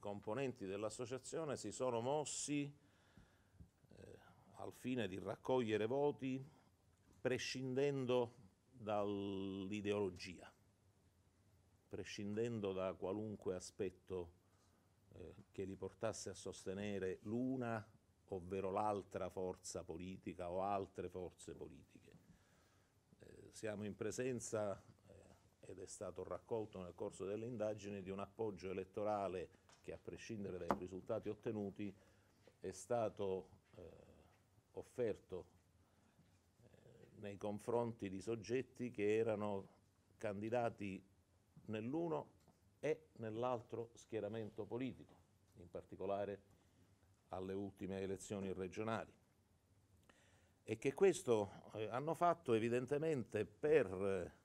componenti dell'associazione si sono mossi eh, al fine di raccogliere voti prescindendo dall'ideologia, prescindendo da qualunque aspetto eh, che li portasse a sostenere l'una ovvero l'altra forza politica o altre forze politiche. Eh, siamo in presenza eh, ed è stato raccolto nel corso delle indagini di un appoggio elettorale che a prescindere dai risultati ottenuti è stato eh, offerto eh, nei confronti di soggetti che erano candidati nell'uno e nell'altro schieramento politico, in particolare alle ultime elezioni regionali e che questo eh, hanno fatto evidentemente per eh,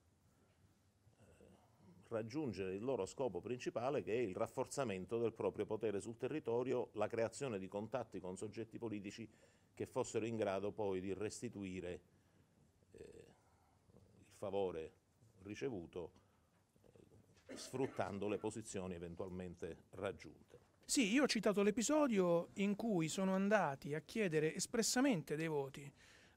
raggiungere il loro scopo principale che è il rafforzamento del proprio potere sul territorio, la creazione di contatti con soggetti politici che fossero in grado poi di restituire eh, il favore ricevuto eh, sfruttando le posizioni eventualmente raggiunte. Sì, io ho citato l'episodio in cui sono andati a chiedere espressamente dei voti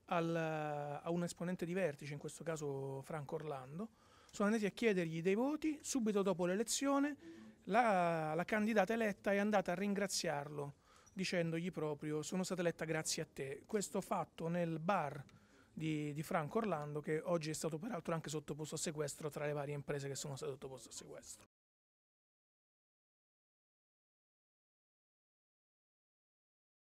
al, a un esponente di vertice, in questo caso Franco Orlando, sono andati a chiedergli dei voti, subito dopo l'elezione la, la candidata eletta è andata a ringraziarlo dicendogli proprio sono stata eletta grazie a te. Questo fatto nel bar di, di, Franco Orlando che oggi è stato peraltro anche sottoposto a sequestro tra le varie imprese che sono state sottoposte a sequestro.